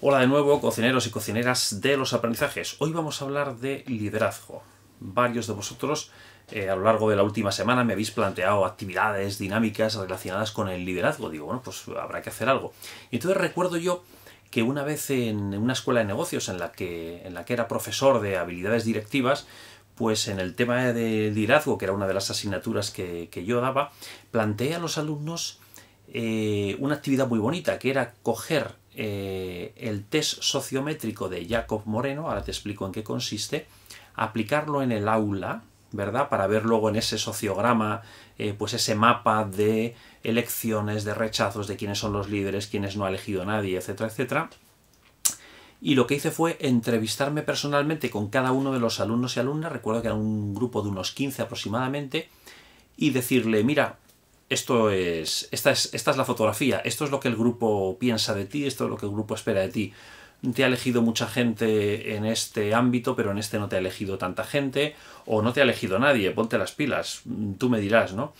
Hola de nuevo, cocineros y cocineras de los aprendizajes. Hoy vamos a hablar de liderazgo. Varios de vosotros eh, a lo largo de la última semana me habéis planteado actividades dinámicas relacionadas con el liderazgo. Digo, bueno, pues habrá que hacer algo. Y entonces recuerdo yo que una vez en una escuela de negocios en la que, en la que era profesor de habilidades directivas, pues en el tema de liderazgo, que era una de las asignaturas que, yo daba, planteé a los alumnos eh, una actividad muy bonita, que era coger eh, el test sociométrico de Jacob Moreno, ahora te explico en qué consiste, aplicarlo en el aula, ¿verdad? Para ver luego en ese sociograma, eh, pues ese mapa de elecciones, de rechazos, de quiénes son los líderes, quiénes no ha elegido nadie, etcétera, etcétera. Y lo que hice fue entrevistarme personalmente con cada uno de los alumnos y alumnas, recuerdo que era un grupo de unos 15 aproximadamente, y decirle, mira, esto es, esta, es, esta es la fotografía, esto es lo que el grupo piensa de ti, esto es lo que el grupo espera de ti. Te ha elegido mucha gente en este ámbito, pero en este no te ha elegido tanta gente, o no te ha elegido nadie, ponte las pilas, tú me dirás, ¿no?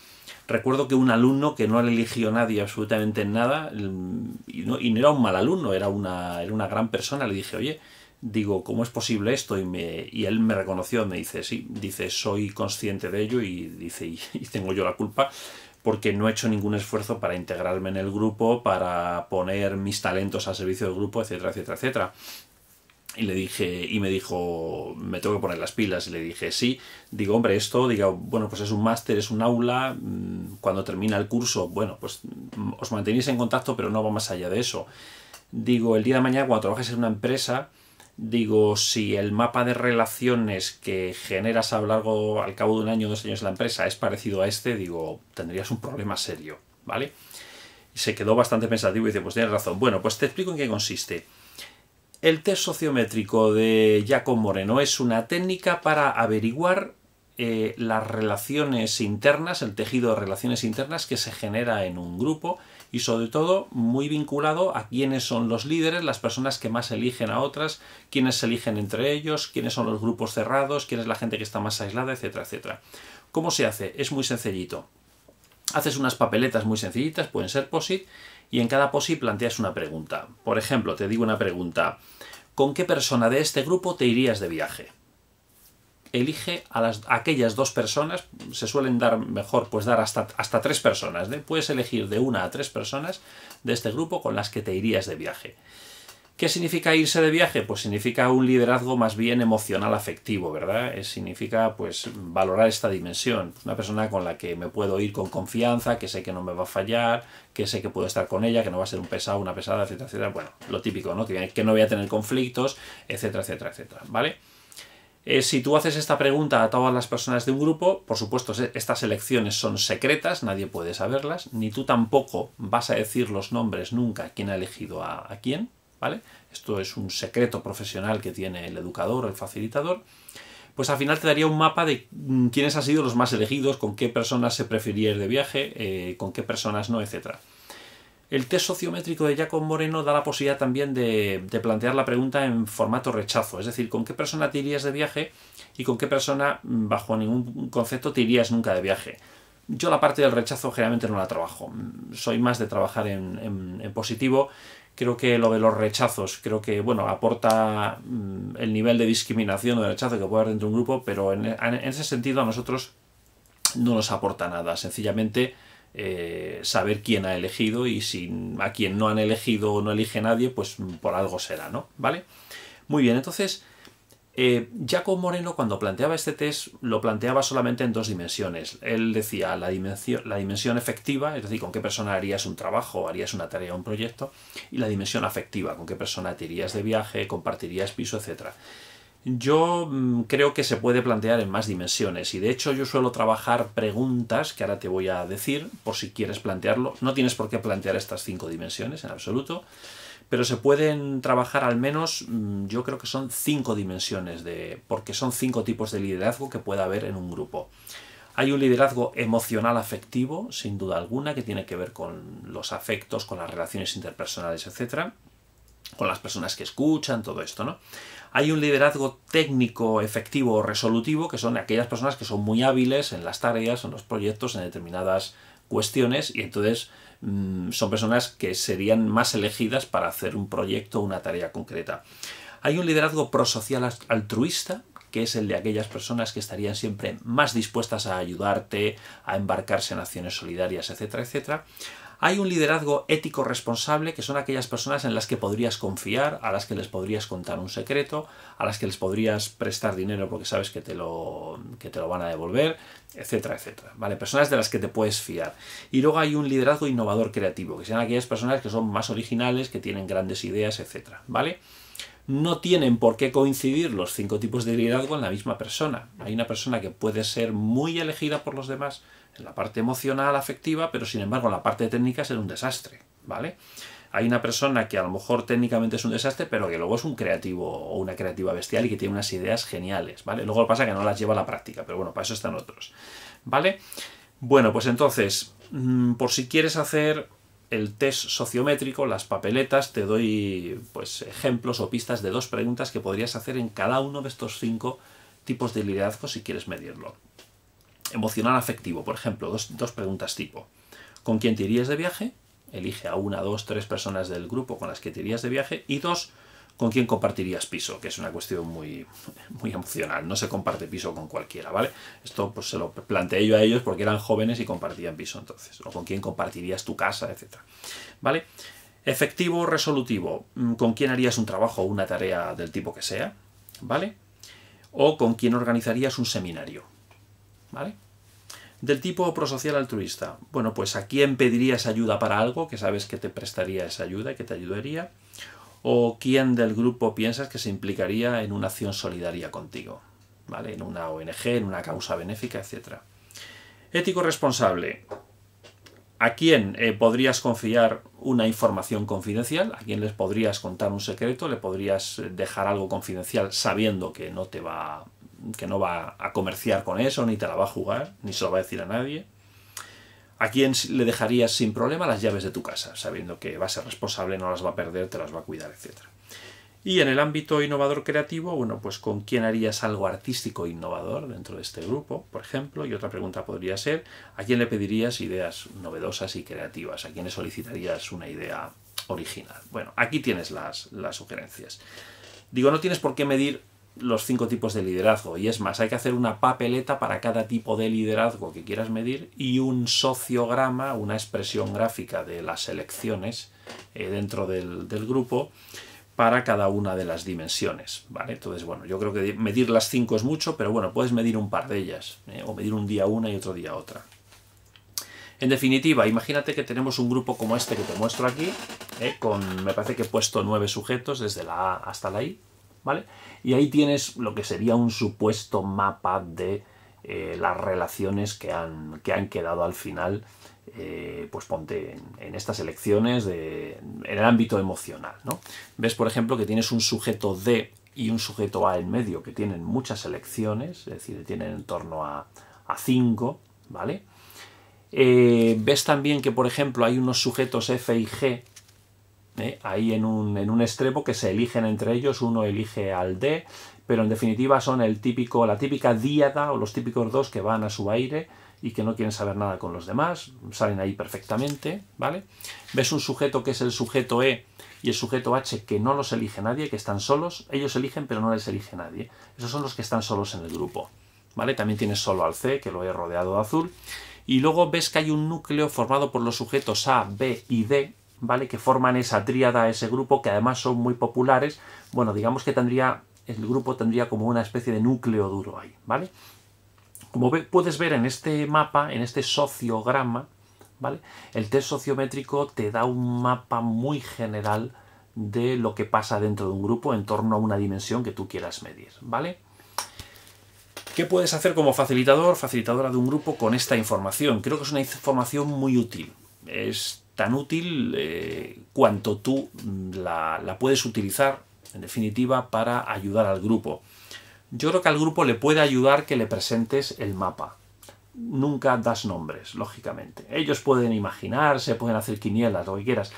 Recuerdo que un alumno que no le eligió nadie absolutamente en nada, mm, y no, era un mal alumno, era una, gran persona, le dije, oye, digo, ¿cómo es posible esto? Y, me, y él me reconoció, me dice, sí, dice, soy consciente de ello y dice, y, y tengo yo la culpa, porque no he hecho ningún esfuerzo para integrarme en el grupo, para poner mis talentos al servicio del grupo, etcétera, etcétera, etcétera. Y le dije, y me dijo, me tengo que poner las pilas. Y le dije, sí. Digo, hombre, esto, digo, bueno, pues es un máster, es un aula. Mm, cuando termina el curso, bueno, pues mm, os mantenéis en contacto, pero no va más allá de eso. Digo, el día de mañana, cuando trabajes en una empresa, Digo, si el mapa de relaciones que generas a largo, al cabo de un año o dos años en la empresa es parecido a este, digo, tendrías un problema serio, ¿vale? Y se quedó bastante pensativo y dice, pues tienes razón. Bueno, pues te explico en qué consiste. El test sociométrico de Jacob Moreno es una técnica para averiguar eh, las relaciones internas, el tejido de relaciones internas que se genera en un grupo y sobre todo muy vinculado a quiénes son los líderes, las personas que más eligen a otras, quiénes se eligen entre ellos, quiénes son los grupos cerrados, quién es la gente que está más aislada, etcétera, etcétera. ¿Cómo se hace? Es muy sencillito. Haces unas papeletas muy sencillitas, pueden ser POSIT, y en cada POSIT planteas una pregunta. Por ejemplo, te digo una pregunta. ¿Con qué persona de este grupo te irías de viaje? elige a, las, aquellas dos personas, se suelen dar mejor, pues dar hasta, hasta tres personas, ¿eh? puedes elegir de una a tres personas de este grupo con las que te irías de viaje. ¿Qué significa irse de viaje? Pues significa un liderazgo más bien emocional afectivo, ¿verdad? Eh, significa pues valorar esta dimensión. Una persona con la que me puedo ir con confianza, que sé que no me va a fallar, que sé que puedo estar con ella, que no va a ser un pesado, una pesada, etcétera, etcétera. Bueno, lo típico, ¿no? Que, que no voy a tener conflictos, etcétera, etcétera, etcétera. ¿Vale? Eh, si tú haces esta pregunta a todas las personas de un grupo, por supuesto, estas elecciones son secretas, nadie puede saberlas, ni tú tampoco vas a decir los nombres nunca, quién ha elegido a, quién, ¿vale? Esto es un secreto profesional que tiene el educador, el facilitador pues al final te daría un mapa de mm, quiénes han sido los más elegidos, con qué personas se prefería ir de viaje, eh, con qué personas no, etcétera. El test sociométrico de Jacob Moreno da la posibilidad también de, plantear la pregunta en formato rechazo, es decir, con qué persona te irías de viaje y con qué persona bajo ningún concepto te irías nunca de viaje. Yo la parte del rechazo generalmente no la trabajo, soy más de trabajar en, positivo. Creo que lo de los rechazos, creo que bueno, aporta mm, el nivel de discriminación o de rechazo que puede haber dentro de un grupo, pero en ese sentido a nosotros no nos aporta nada. Sencillamente eh, saber quién ha elegido y si a quien no han elegido o no elige nadie, pues por algo será, ¿no? ¿Vale? Muy bien, entonces, eh, Jacob Moreno cuando planteaba este test lo planteaba solamente en dos dimensiones. Él decía la dimensión, la dimensión efectiva, es decir, con qué persona harías un trabajo, harías una tarea, un proyecto, y la dimensión afectiva, con qué persona te irías de viaje, compartirías piso, etcétera. Yo mm, creo que se puede plantear en más dimensiones y de hecho yo suelo trabajar preguntas que ahora te voy a decir por si quieres plantearlo. No tienes por qué plantear estas cinco dimensiones en absoluto, pero se pueden trabajar al menos, mm, yo creo que son cinco dimensiones, de, porque son cinco tipos de liderazgo que puede haber en un grupo. Hay un liderazgo emocional afectivo, sin duda alguna, que tiene que ver con los afectos, con las relaciones interpersonales, etcétera con las personas que escuchan, todo esto, ¿no? Hay un liderazgo técnico, efectivo o resolutivo, que son aquellas personas que son muy hábiles en las tareas, en los proyectos, en determinadas cuestiones, y entonces mm, son personas que serían más elegidas para hacer un proyecto o una tarea concreta. Hay un liderazgo prosocial altruista, que es el de aquellas personas que estarían siempre más dispuestas a ayudarte, a embarcarse en acciones solidarias, etcétera, etcétera. Hay un liderazgo ético responsable que son aquellas personas en las que podrías confiar, a las que les podrías contar un secreto, a las que les podrías prestar dinero porque sabes que te lo, que te lo van a devolver, etcétera, etcétera. ¿Vale? Personas de las que te puedes fiar. Y luego hay un liderazgo innovador creativo, que sean aquellas personas que son más originales, que tienen grandes ideas, etcétera. ¿Vale? no tienen por qué coincidir los cinco tipos de liderazgo en la misma persona. Hay una persona que puede ser muy elegida por los demás en la parte emocional, afectiva, pero sin embargo en la parte técnica es un desastre, ¿vale? Hay una persona que a lo mejor técnicamente es un desastre, pero que luego es un creativo o una creativa bestial y que tiene unas ideas geniales, ¿vale? Luego pasa que no las lleva a la práctica, pero bueno, para eso están otros, ¿vale? Bueno, pues entonces, mm, por si quieres hacer el test sociométrico, las papeletas, te doy pues, ejemplos o pistas de dos preguntas que podrías hacer en cada uno de estos cinco tipos de liderazgo si quieres medirlo. Emocional afectivo, por ejemplo, dos, dos preguntas tipo. ¿Con quién te irías de viaje? Elige a una, dos, tres personas del grupo con las que te irías de viaje. Y dos, con quién compartirías piso, que es una cuestión muy, muy emocional. No se comparte piso con cualquiera, ¿vale? Esto pues se lo planteé yo a ellos porque eran jóvenes y compartían piso entonces. O con quién compartirías tu casa, etc. ¿Vale? Efectivo, resolutivo. Mm, ¿Con quién harías un trabajo o una tarea del tipo que sea? ¿Vale? O con quién organizarías un seminario. ¿Vale? Del tipo prosocial altruista. Bueno, pues a quién pedirías ayuda para algo que sabes que te prestaría esa ayuda y que te ayudaría o quién del grupo piensas que se implicaría en una acción solidaria contigo, ¿vale? En una ONG, en una causa benéfica, etc. Ético responsable. ¿A quién eh, podrías confiar una información confidencial? ¿A quién les podrías contar un secreto? ¿Le podrías eh, dejar algo confidencial sabiendo que no te va que no va a comerciar con eso, ni te la va a jugar, ni se lo va a decir a nadie? ¿A quién le dejarías sin problema las llaves de tu casa? Sabiendo que va a ser responsable, no las va a perder, te las va a cuidar, etc. Y en el ámbito innovador creativo, bueno, pues con quién harías algo artístico innovador dentro de este grupo, por ejemplo, y otra pregunta podría ser, ¿a quién le pedirías ideas novedosas y creativas? ¿A quién le solicitarías una idea original? Bueno, aquí tienes las, las sugerencias. Digo, no tienes por qué medir los cinco tipos de liderazgo. Y es más, hay que hacer una papeleta para cada tipo de liderazgo que quieras medir y un sociograma, una expresión gráfica de las elecciones eh, dentro del, grupo para cada una de las dimensiones. ¿vale? Entonces, bueno, yo creo que medir las cinco es mucho, pero bueno, puedes medir un par de ellas, eh, o medir un día una y otro día otra. En definitiva, imagínate que tenemos un grupo como este que te muestro aquí, eh, con me parece que he puesto nueve sujetos desde la A hasta la I, y ahí tienes lo que sería un supuesto mapa de eh, las relaciones que han, que han quedado al final, eh, pues ponte en, estas elecciones en el ámbito emocional, ¿no? Ves, por ejemplo, que tienes un sujeto D y un sujeto A en medio que tienen muchas elecciones, es decir, tienen en torno a 5, ¿vale? Eh, ves también que, por ejemplo, hay unos sujetos F y G ¿eh? ahí en un, extremo que se eligen entre ellos, uno elige al D, pero en definitiva son el típico, la típica díada o los típicos dos que van a su aire y que no quieren saber nada con los demás, salen ahí perfectamente, ¿vale? Ves un sujeto que es el sujeto E y el sujeto H que no los elige nadie, que están solos, ellos eligen pero no les elige nadie. Esos son los que están solos en el grupo, ¿vale? También tienes solo al C, que lo he rodeado de azul. Y luego ves que hay un núcleo formado por los sujetos A, B y D, ¿vale? Que forman esa tríada, ese grupo, que además son muy populares. Bueno, digamos que tendría, el grupo tendría como una especie de núcleo duro ahí, ¿vale? Como puedes ver en este mapa, en este sociograma, ¿vale? El test sociométrico te da un mapa muy general de lo que pasa dentro de un grupo en torno a una dimensión que tú quieras medir, ¿vale? ¿Qué puedes hacer como facilitador, facilitadora de un grupo con esta información? Creo que es una información muy útil. Es tan útil eh, cuanto tú mm, la, puedes utilizar, en definitiva, para ayudar al grupo. Yo creo que al grupo le puede ayudar que le presentes el mapa. Nunca das nombres, lógicamente. Ellos pueden imaginarse, pueden hacer quinielas, lo que quieras,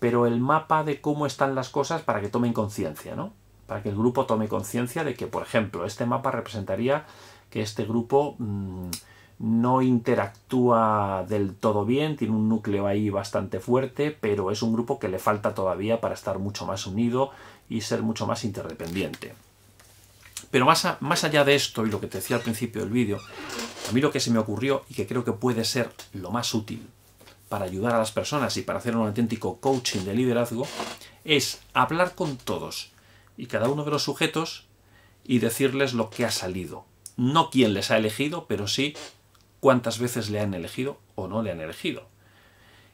pero el mapa de cómo están las cosas para que tomen conciencia, ¿no? Para que el grupo tome conciencia de que, por ejemplo, este mapa representaría que este grupo... Mm, no interactúa del todo bien, tiene un núcleo ahí bastante fuerte, pero es un grupo que le falta todavía para estar mucho más unido y ser mucho más interdependiente. Pero más, más allá de esto y lo que te decía al principio del vídeo, a mí lo que se me ocurrió y que creo que puede ser lo más útil para ayudar a las personas y para hacer un auténtico coaching de liderazgo es hablar con todos y cada uno de los sujetos y decirles lo que ha salido. No quién les ha elegido, pero sí cuántas veces le han elegido o no le han elegido.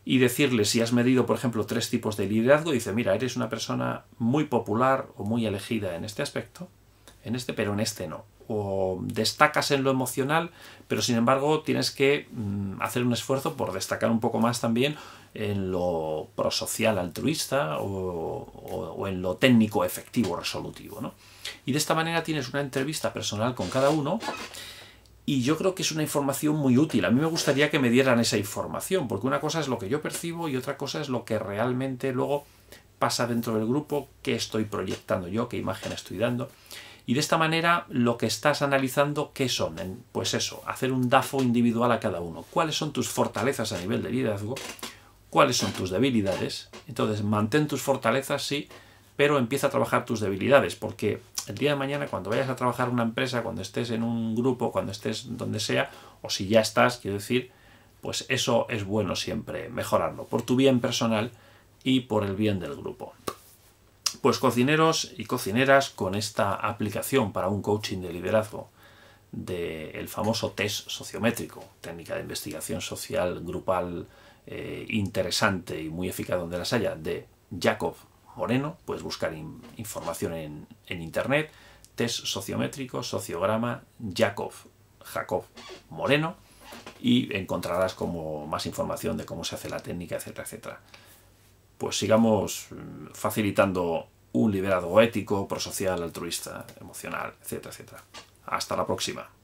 Y decirle si has medido, por ejemplo, tres tipos de liderazgo, dice, mira, eres una persona muy popular o muy elegida en este aspecto, en este, pero en este no. O destacas en lo emocional, pero sin embargo tienes que mm, hacer un esfuerzo por destacar un poco más también en lo prosocial altruista o, en lo técnico efectivo resolutivo. Y de esta manera tienes una entrevista personal con cada uno y yo creo que es una información muy útil. A mí me gustaría que me dieran esa información, porque una cosa es lo que yo percibo y otra cosa es lo que realmente luego pasa dentro del grupo, qué estoy proyectando yo, qué imagen estoy dando. Y de esta manera lo que estás analizando, ¿qué son? Pues eso, hacer un DAFO individual a cada uno. ¿Cuáles son tus fortalezas a nivel de liderazgo? ¿Cuáles son tus debilidades? Entonces, mantén tus fortalezas, sí, pero empieza a trabajar tus debilidades, porque el día de mañana cuando vayas a trabajar en una empresa, cuando estés en un grupo, cuando estés donde sea, o si ya estás, quiero decir, pues eso es bueno siempre, mejorarlo, por tu bien personal y por el bien del grupo. Pues cocineros y cocineras con esta aplicación para un coaching de liderazgo del famoso test sociométrico, técnica de investigación social grupal eh, interesante y muy eficaz donde las haya, de Jacob Moreno, puedes buscar información en, internet, test sociométrico, sociograma, Jacob, Jacob Moreno, y encontrarás como más información de cómo se hace la técnica, etcétera, etcétera. Pues sigamos mm, facilitando un liberado ético, prosocial, altruista, emocional, etcétera, etcétera. Hasta la próxima.